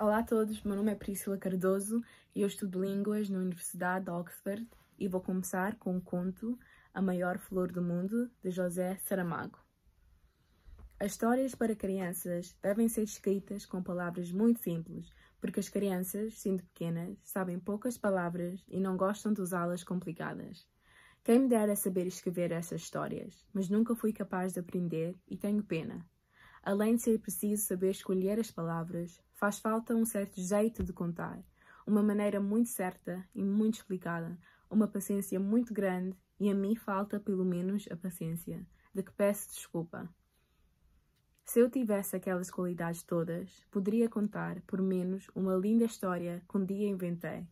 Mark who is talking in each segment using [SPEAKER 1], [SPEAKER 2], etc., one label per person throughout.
[SPEAKER 1] Olá a todos, meu nome é Priscila Cardoso e eu estudo Línguas na Universidade de Oxford e vou começar com o conto A Maior Flor do Mundo, de José Saramago. As histórias para crianças devem ser escritas com palavras muito simples, porque as crianças, sendo pequenas, sabem poucas palavras e não gostam de usá-las complicadas. Quem me dera saber escrever essas histórias, mas nunca fui capaz de aprender e tenho pena. Além de ser preciso saber escolher as palavras, faz falta um certo jeito de contar, uma maneira muito certa e muito explicada, uma paciência muito grande e a mim falta pelo menos a paciência, de que peço desculpa. Se eu tivesse aquelas qualidades todas, poderia contar, por menos, uma linda história que um dia inventei,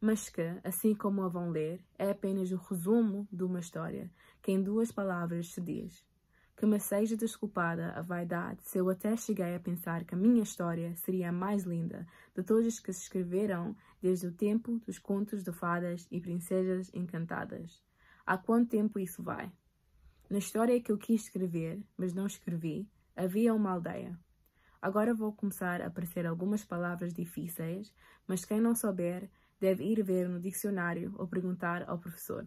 [SPEAKER 1] mas que, assim como a vão ler, é apenas o resumo de uma história que em duas palavras se diz. Que me seja desculpada a vaidade se eu até cheguei a pensar que a minha história seria a mais linda de todas que se escreveram desde o tempo dos contos de fadas e princesas encantadas. Há quanto tempo isso vai? Na história que eu quis escrever, mas não escrevi, havia uma aldeia. Agora vou começar a aparecer algumas palavras difíceis, mas quem não souber deve ir ver no dicionário ou perguntar ao professor.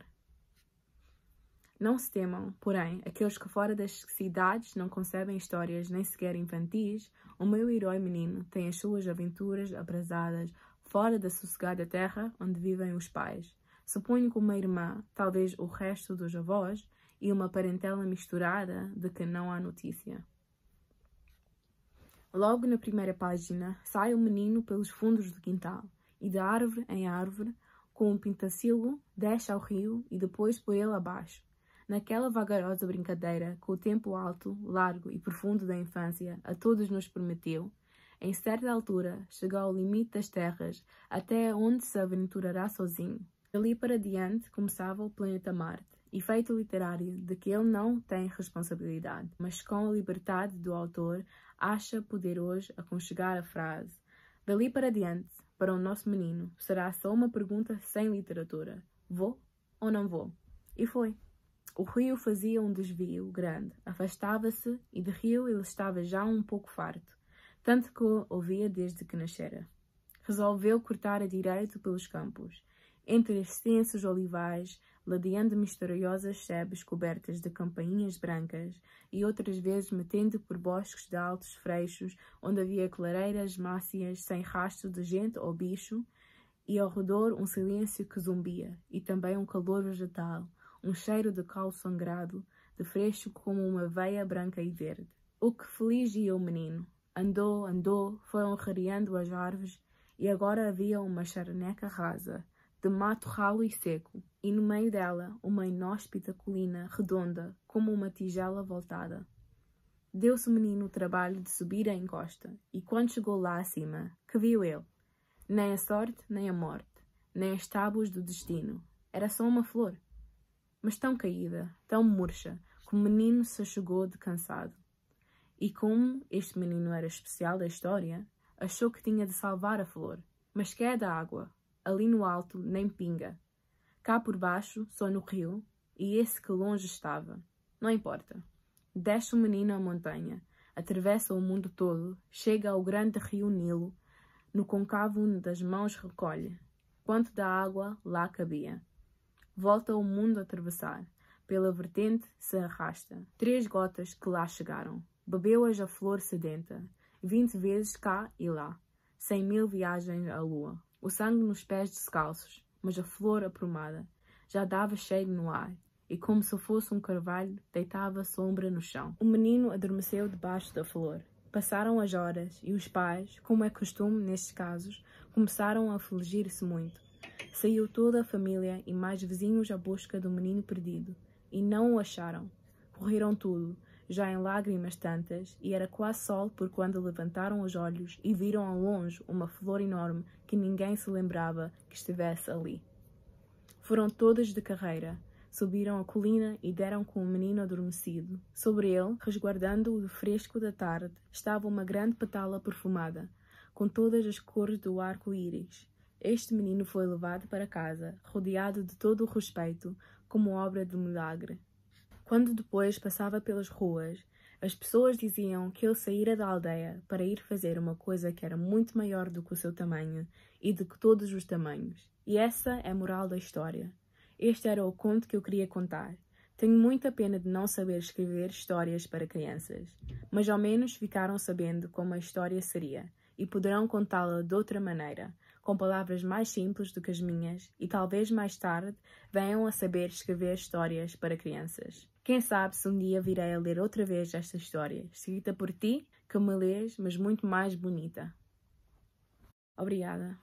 [SPEAKER 1] Não se temam, porém, aqueles que fora das cidades não concebem histórias nem sequer infantis, o meu herói menino tem as suas aventuras abrasadas fora da sossegada terra onde vivem os pais. Suponho que uma irmã, talvez o resto dos avós, e uma parentela misturada de que não há notícia. Logo na primeira página, sai o menino pelos fundos do quintal, e de árvore em árvore, com um pintacilo, desce ao rio e depois por ele abaixo Naquela vagarosa brincadeira que o tempo alto, largo e profundo da infância a todos nos prometeu, em certa altura chegou ao limite das terras, até onde se aventurará sozinho. Dali para diante começava o planeta Marte, efeito literário de que ele não tem responsabilidade, mas com a liberdade do autor acha poder hoje aconchegar a frase. Dali para diante, para o nosso menino, será só uma pergunta sem literatura: vou ou não vou? E foi. O rio fazia um desvio grande, afastava-se e de rio ele estava já um pouco farto, tanto que o ouvia desde que nascera. Resolveu cortar a direito pelos campos, entre extensos olivais, ladeando misteriosas sebes cobertas de campainhas brancas e outras vezes metendo por bosques de altos freixos, onde havia clareiras mácias sem rastro de gente ou bicho, e ao redor um silêncio que zumbia, e também um calor vegetal, um cheiro de cal sangrado, de fresco como uma veia branca e verde. O que feliz ia o menino. Andou, andou, foram rareando as árvores, e agora havia uma charneca rasa, de mato ralo e seco, e no meio dela uma inóspita colina redonda, como uma tigela voltada. Deu-se o menino o trabalho de subir a encosta, e quando chegou lá acima, que viu ele? Nem a sorte, nem a morte, nem as tábuas do destino. Era só uma flor mas tão caída, tão murcha, que o menino se chegou de cansado. E como este menino era especial da história, achou que tinha de salvar a flor. Mas que é da água, ali no alto nem pinga. Cá por baixo, só no rio, e esse que longe estava. Não importa. Desce o menino à montanha, atravessa o mundo todo, chega ao grande rio Nilo, no concavo das mãos recolhe, quanto da água lá cabia volta o mundo a atravessar. Pela vertente se arrasta. Três gotas que lá chegaram. Bebeu-as a flor sedenta. Vinte vezes cá e lá. Cem mil viagens à lua. O sangue nos pés descalços. Mas a flor aprumada já dava cheiro no ar. E como se fosse um carvalho, deitava sombra no chão. O menino adormeceu debaixo da flor. Passaram as horas e os pais, como é costume nestes casos, começaram a afligir-se muito Saiu toda a família e mais vizinhos à busca do menino perdido, e não o acharam. Correram tudo, já em lágrimas tantas, e era quase sol por quando levantaram os olhos e viram ao longe uma flor enorme que ninguém se lembrava que estivesse ali. Foram todas de carreira, subiram a colina e deram com o menino adormecido. Sobre ele, resguardando-o do fresco da tarde, estava uma grande petala perfumada, com todas as cores do arco-íris este menino foi levado para casa, rodeado de todo o respeito, como obra de milagre. Quando depois passava pelas ruas, as pessoas diziam que ele saíra da aldeia para ir fazer uma coisa que era muito maior do que o seu tamanho e de que todos os tamanhos. E essa é a moral da história. Este era o conto que eu queria contar. Tenho muita pena de não saber escrever histórias para crianças, mas ao menos ficaram sabendo como a história seria e poderão contá-la de outra maneira, com palavras mais simples do que as minhas e talvez mais tarde venham a saber escrever histórias para crianças. Quem sabe se um dia virei a ler outra vez esta história, escrita por ti, que me lês, mas muito mais bonita. Obrigada.